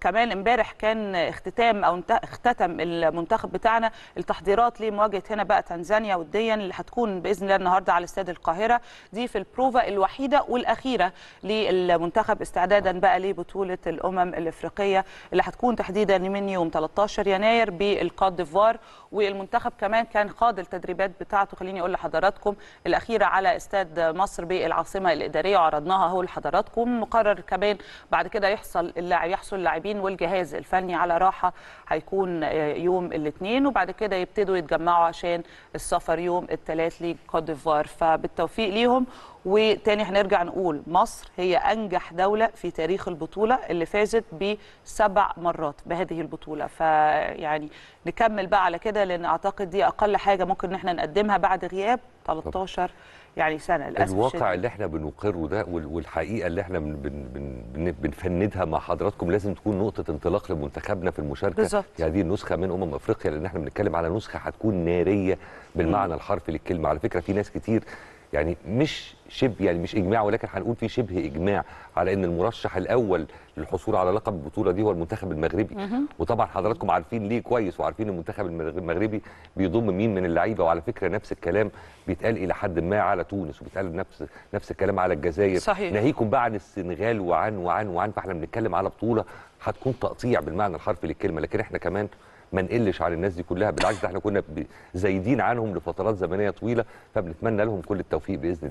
كمان امبارح كان اختتام او اختتم المنتخب بتاعنا التحضيرات لمواجهه هنا بقى تنزانيا وديا اللي هتكون باذن الله النهارده على استاد القاهره دي في البروفا الوحيده والاخيره للمنتخب استعدادا بقى لبطوله الامم الافريقيه اللي هتكون تحديدا من يوم 13 يناير بالكوت ديفوار والمنتخب كمان كان خاض التدريبات بتاعته خليني اقول لحضراتكم الاخيره على استاد مصر بالعاصمه الاداريه وعرضناها اهو لحضراتكم مقرر كمان بعد كده يحصل اللاعب يحصل اللاعب اللاعبين والجهاز الفني على راحه هيكون يوم الاثنين وبعد كده يبتدوا يتجمعوا عشان السفر يوم الثلاث لكوت ديفوار فبالتوفيق ليهم وتاني هنرجع نقول مصر هي انجح دوله في تاريخ البطوله اللي فازت بسبع مرات بهذه البطوله فيعني نكمل بقى على كده لان اعتقد دي اقل حاجه ممكن ان احنا نقدمها بعد غياب 13 يعني سنه للاسف الواقع الشديد. اللي احنا بنقره ده والحقيقه اللي احنا بن بن بن بنفندها مع حضراتكم لازم تكون نقطه انطلاق لمنتخبنا في المشاركه بالزبط. في هذه النسخه من امم افريقيا لان احنا بنتكلم على نسخه هتكون ناريه بالمعنى الحرفي للكلمه على فكره في ناس كتير يعني مش شبه يعني مش اجماع ولكن هنقول في شبه اجماع على ان المرشح الاول للحصول على لقب البطوله دي هو المنتخب المغربي وطبعا حضراتكم عارفين ليه كويس وعارفين المنتخب المغربي بيضم مين من اللعيبه وعلى فكره نفس الكلام بيتقال الى حد ما على تونس وبيتقال نفس نفس الكلام على الجزائر صحيح. ناهيكم بقى عن السنغال وعن وعن وعن فاحنا بنتكلم على بطوله هتكون تقطيع بالمعنى الحرفي للكلمه لكن احنا كمان ما نقلش عن الناس دي كلها بالعكس ده احنا كنا زايدين عنهم لفترات زمنيه طويله فبنتمنى لهم كل التوفيق باذن الله